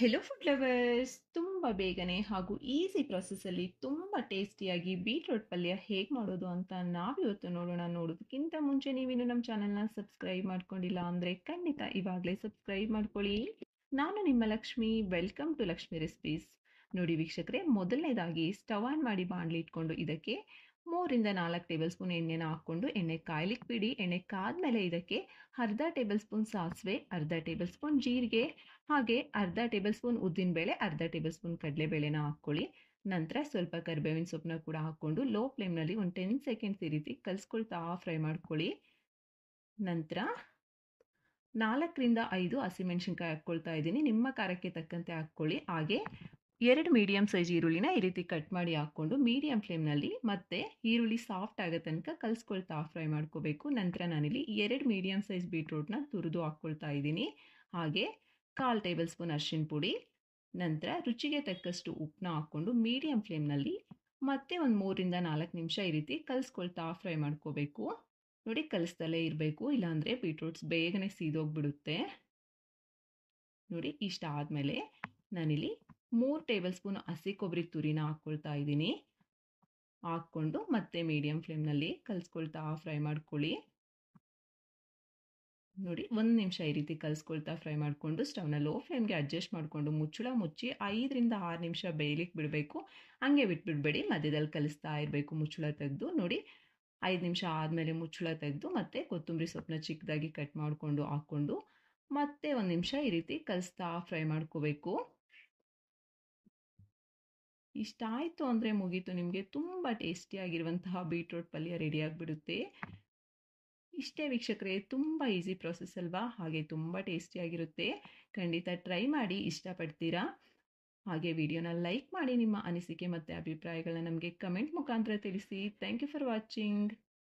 hello food lovers ತುಂಬ ಬೇಗನೆ ಹಾಗೂ ಈಸಿ ಪ್ರಾಸೆಸ್ಸಲ್ಲಿ ತುಂಬ ಟೇಸ್ಟಿಯಾಗಿ ಬೀಟ್ರೋಟ್ ಪಲ್ಯ ಹೇಗೆ ಮಾಡೋದು ಅಂತ ನಾವಿವತ್ತು ನೋಡೋಣ ನೋಡೋದಕ್ಕಿಂತ ಮುಂಚೆ ನೀವೇನು ನಮ್ಮ ಚಾನಲ್ನ ಸಬ್ಸ್ಕ್ರೈಬ್ ಮಾಡ್ಕೊಂಡಿಲ್ಲ ಅಂದರೆ ಖಂಡಿತ ಇವಾಗಲೇ ಸಬ್ಸ್ಕ್ರೈಬ್ ಮಾಡ್ಕೊಳ್ಳಿ ನಾನು ನಿಮ್ಮ Lakshmi welcome to Lakshmi recipes ನೋಡಿ ವೀಕ್ಷಕರೇ ಮೊದಲನೇದಾಗಿ ಸ್ಟವ್ ಆನ್ ಮಾಡಿ ಬಾಣಲಿ ಇಟ್ಕೊಂಡು ಇದಕ್ಕೆ ಮೂರಿಂದ ನಾಲ್ಕು ಟೇಬಲ್ ಸ್ಪೂನ್ ಎಣ್ಣೆನ ಹಾಕ್ಕೊಂಡು ಎಣ್ಣೆ ಕಾಯ್ಲಿಕ್ಕೆ ಬಿಡಿ ಎಣ್ಣೆ ಕಾದ್ಮೇಲೆ ಇದಕ್ಕೆ ಅರ್ಧ ಟೇಬಲ್ ಸ್ಪೂನ್ ಸಾಸಿವೆ ಅರ್ಧ ಟೇಬಲ್ ಸ್ಪೂನ್ ಜೀರಿಗೆ ಹಾಗೆ ಅರ್ಧ ಟೇಬಲ್ ಸ್ಪೂನ್ ಉದ್ದಿನಬೇಳೆ ಅರ್ಧ ಟೇಬಲ್ ಸ್ಪೂನ್ ಕಡಲೆಬೇಳೆನ ಹಾಕ್ಕೊಳ್ಳಿ ನಂತರ ಸ್ವಲ್ಪ ಕರಿಬೇವಿನ ಸೊಪ್ಪನ್ನ ಕೂಡ ಹಾಕ್ಕೊಂಡು ಲೋ ಫ್ಲೇಮ್ನಲ್ಲಿ ಒಂದು ಟೆನ್ ಸೆಕೆಂಡ್ಸ್ ಈ ರೀತಿ ಕಲಿಸ್ಕೊಳ್ತಾ ಫ್ರೈ ಮಾಡ್ಕೊಳ್ಳಿ ನಂತರ ನಾಲ್ಕರಿಂದ ಐದು ಹಸಿಮೆಣ್ಸಿನ್ಕಾಯಿ ಹಾಕ್ಕೊಳ್ತಾ ಇದ್ದೀನಿ ನಿಮ್ಮ ಖಾರಕ್ಕೆ ತಕ್ಕಂತೆ ಹಾಕ್ಕೊಳ್ಳಿ ಹಾಗೆ ಎರಡು ಮೀಡಿಯಂ ಸೈಜ್ ಈರುಳ್ಳಿನ ಈ ರೀತಿ ಕಟ್ ಮಾಡಿ ಹಾಕ್ಕೊಂಡು ಮೀಡಿಯಂ ಫ್ಲೇಮ್ನಲ್ಲಿ ಮತ್ತೆ ಈರುಳ್ಳಿ ಸಾಫ್ಟ್ ಆಗೋ ತನಕ ಕಲಿಸ್ಕೊಳ್ತಾ ಫ್ರೈ ಮಾಡ್ಕೋಬೇಕು ನಂತರ ನಾನಿಲ್ಲಿ ಎರಡು ಮೀಡಿಯಂ ಸೈಜ್ ಬೀಟ್ರೂಟ್ನ ತುರಿದು ಹಾಕ್ಕೊಳ್ತಾ ಇದ್ದೀನಿ ಹಾಗೆ ಕಾಲು ಟೇಬಲ್ ಸ್ಪೂನ್ ಅರ್ಶಿನ ಪುಡಿ ನಂತರ ರುಚಿಗೆ ತಕ್ಕಷ್ಟು ಉಪ್ಪನ್ನ ಹಾಕ್ಕೊಂಡು ಮೀಡಿಯಂ ಫ್ಲೇಮ್ನಲ್ಲಿ ಮತ್ತೆ ಒಂದು ಮೂರಿಂದ ನಾಲ್ಕು ನಿಮಿಷ ಈ ರೀತಿ ಕಲಿಸ್ಕೊಳ್ತಾ ಫ್ರೈ ಮಾಡ್ಕೋಬೇಕು ನೋಡಿ ಕಲಿಸ್ದಲ್ಲೇ ಇರಬೇಕು ಇಲ್ಲಾಂದರೆ ಬೀಟ್ರೂಟ್ಸ್ ಬೇಗನೆ ಸೀದೋಗಿಬಿಡುತ್ತೆ ನೋಡಿ ಇಷ್ಟ ಆದಮೇಲೆ ನಾನಿಲ್ಲಿ ಮೂರು ಟೇಬಲ್ ಸ್ಪೂನ್ ಹಸಿ ಕೊಬ್ಬರಿ ತುರಿನ ಹಾಕ್ಕೊಳ್ತಾ ಇದ್ದೀನಿ ಹಾಕ್ಕೊಂಡು ಮತ್ತೆ ಮೀಡಿಯಂ ಫ್ಲೇಮ್ನಲ್ಲಿ ಕಲಿಸ್ಕೊಳ್ತಾ ಫ್ರೈ ಮಾಡ್ಕೊಳ್ಳಿ ನೋಡಿ ಒಂದು ನಿಮಿಷ ಈ ರೀತಿ ಕಲಿಸ್ಕೊಳ್ತಾ ಫ್ರೈ ಮಾಡಿಕೊಂಡು ಸ್ಟವ್ನ ಲೋ ಫ್ಲೇಮ್ಗೆ ಅಡ್ಜಸ್ಟ್ ಮಾಡಿಕೊಂಡು ಮುಚ್ಚಳ ಮುಚ್ಚಿ ಐದರಿಂದ ಆರು ನಿಮಿಷ ಬೇಯಲಿಕ್ಕೆ ಬಿಡಬೇಕು ಹಂಗೆ ಬಿಟ್ಬಿಡ್ಬೇಡಿ ಮಧ್ಯದಲ್ಲಿ ಕಲಿಸ್ತಾ ಇರಬೇಕು ಮುಚ್ಚಳ ತೆಗೆದು ನೋಡಿ ಐದು ನಿಮಿಷ ಆದಮೇಲೆ ಮುಚ್ಚಳ ತೆಗೆದು ಮತ್ತೆ ಕೊತ್ತಂಬರಿ ಸೊಪ್ಪನ್ನ ಚಿಕ್ಕದಾಗಿ ಕಟ್ ಮಾಡಿಕೊಂಡು ಹಾಕ್ಕೊಂಡು ಮತ್ತೆ ಒಂದು ನಿಮಿಷ ಈ ರೀತಿ ಕಲಿಸ್ತಾ ಫ್ರೈ ಮಾಡ್ಕೋಬೇಕು ಇಷ್ಟ ಆಯಿತು ಅಂದರೆ ಮುಗೀತು ನಿಮಗೆ ತುಂಬ ಟೇಸ್ಟಿಯಾಗಿರುವಂತಹ ಬೀಟ್ರೂಟ್ ಪಲ್ಯ ರೆಡಿಯಾಗಿಬಿಡುತ್ತೆ ಇಷ್ಟೇ ವೀಕ್ಷಕರೇ ತುಂಬ ಈಸಿ ಪ್ರೊಸೆಸ್ ಅಲ್ವಾ ಹಾಗೆ ತುಂಬ ಟೇಸ್ಟಿಯಾಗಿರುತ್ತೆ ಖಂಡಿತ ಟ್ರೈ ಮಾಡಿ ಇಷ್ಟಪಡ್ತೀರಾ ಹಾಗೆ ವಿಡಿಯೋನ ಲೈಕ್ ಮಾಡಿ ನಿಮ್ಮ ಅನಿಸಿಕೆ ಮತ್ತು ಅಭಿಪ್ರಾಯಗಳನ್ನ ನಮಗೆ ಕಮೆಂಟ್ ಮುಖಾಂತರ ತಿಳಿಸಿ ಥ್ಯಾಂಕ್ ಯು ಫಾರ್ ವಾಚಿಂಗ್